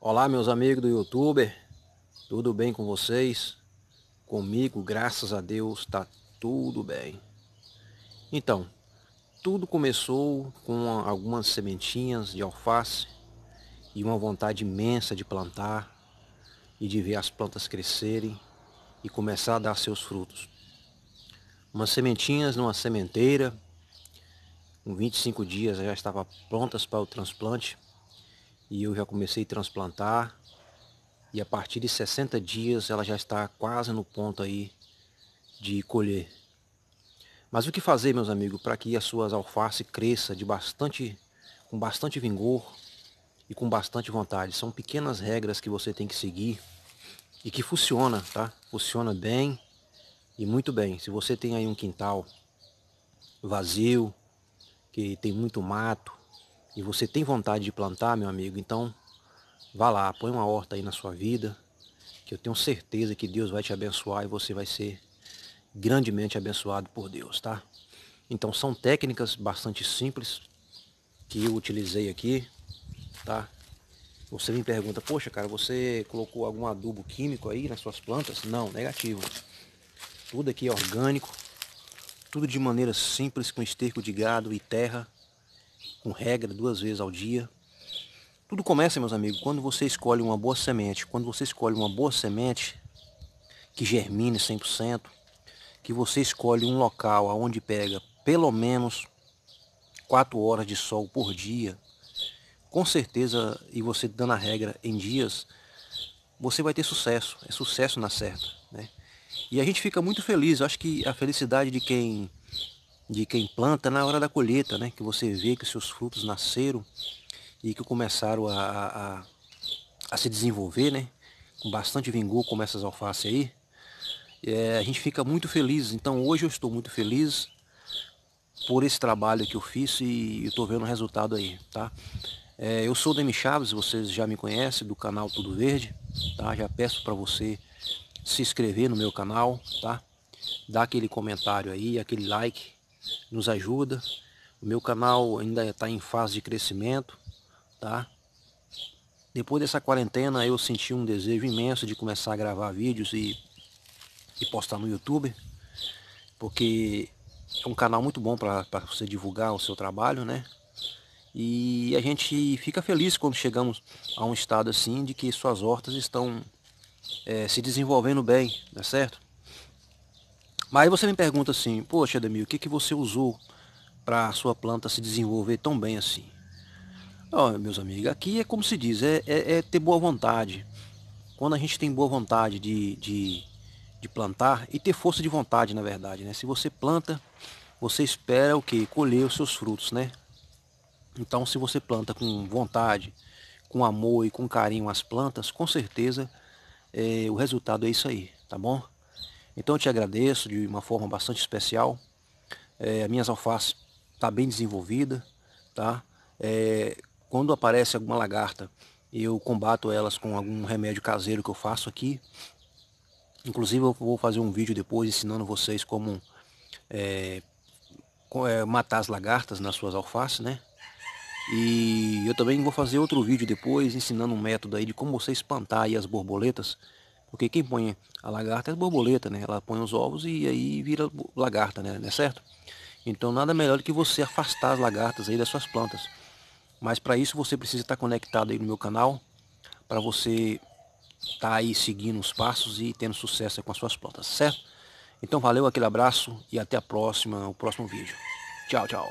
Olá meus amigos do YouTube, tudo bem com vocês? Comigo, graças a Deus, tá tudo bem. Então, tudo começou com algumas sementinhas de alface e uma vontade imensa de plantar e de ver as plantas crescerem e começar a dar seus frutos. Umas sementinhas numa sementeira, com 25 dias já estava prontas para o transplante e eu já comecei a transplantar. E a partir de 60 dias ela já está quase no ponto aí de colher. Mas o que fazer, meus amigos, para que as suas alfaces cresça de bastante com bastante vigor e com bastante vontade? São pequenas regras que você tem que seguir e que funciona, tá? Funciona bem e muito bem. Se você tem aí um quintal vazio, que tem muito mato, e você tem vontade de plantar, meu amigo, então vá lá, põe uma horta aí na sua vida, que eu tenho certeza que Deus vai te abençoar e você vai ser grandemente abençoado por Deus, tá? Então são técnicas bastante simples que eu utilizei aqui, tá? Você me pergunta, poxa cara, você colocou algum adubo químico aí nas suas plantas? Não, negativo. Tudo aqui é orgânico, tudo de maneira simples, com esterco de gado e terra, com regra, duas vezes ao dia. Tudo começa, meus amigos, quando você escolhe uma boa semente. Quando você escolhe uma boa semente que germine 100%, que você escolhe um local onde pega pelo menos 4 horas de sol por dia, com certeza, e você dando a regra em dias, você vai ter sucesso. É sucesso na certa. Né? E a gente fica muito feliz. Eu acho que a felicidade de quem de quem planta na hora da colheita, né? Que você vê que seus frutos nasceram e que começaram a, a, a se desenvolver, né? Com bastante vingou como essas alfaces aí. É, a gente fica muito feliz. Então hoje eu estou muito feliz por esse trabalho que eu fiz e estou vendo o resultado aí, tá? É, eu sou o Demi Chaves, vocês já me conhecem do canal Tudo Verde, tá? Já peço para você se inscrever no meu canal, tá? Dá aquele comentário aí, aquele like, nos ajuda. O meu canal ainda está em fase de crescimento, tá? Depois dessa quarentena eu senti um desejo imenso de começar a gravar vídeos e, e postar no YouTube, porque é um canal muito bom para você divulgar o seu trabalho, né? E a gente fica feliz quando chegamos a um estado assim de que suas hortas estão é, se desenvolvendo bem, tá certo? Mas aí você me pergunta assim, poxa Ademir, o que, que você usou para a sua planta se desenvolver tão bem assim? oh, meus amigos, aqui é como se diz, é, é, é, ter boa vontade. Quando a gente tem boa vontade de, de, de plantar e ter força de vontade, na verdade, né? Se você planta, você espera o que? Colher os seus frutos, né? Então, se você planta com vontade, com amor e com carinho as plantas, com certeza é, o resultado é isso aí, tá bom? Então eu te agradeço de uma forma bastante especial. É, minhas alfaces está bem desenvolvida, tá? É, quando aparece alguma lagarta, eu combato elas com algum remédio caseiro que eu faço aqui. Inclusive eu vou fazer um vídeo depois ensinando vocês como é, é matar as lagartas nas suas alfaces, né? E eu também vou fazer outro vídeo depois ensinando um método aí de como você espantar as borboletas porque quem põe a lagarta é a borboleta, né? Ela põe os ovos e aí vira lagarta, né? Não é certo? Então nada melhor do que você afastar as lagartas aí das suas plantas. Mas para isso você precisa estar tá conectado aí no meu canal para você estar tá aí seguindo os passos e tendo sucesso com as suas plantas, certo? Então valeu, aquele abraço e até a próxima, o próximo vídeo. Tchau, tchau.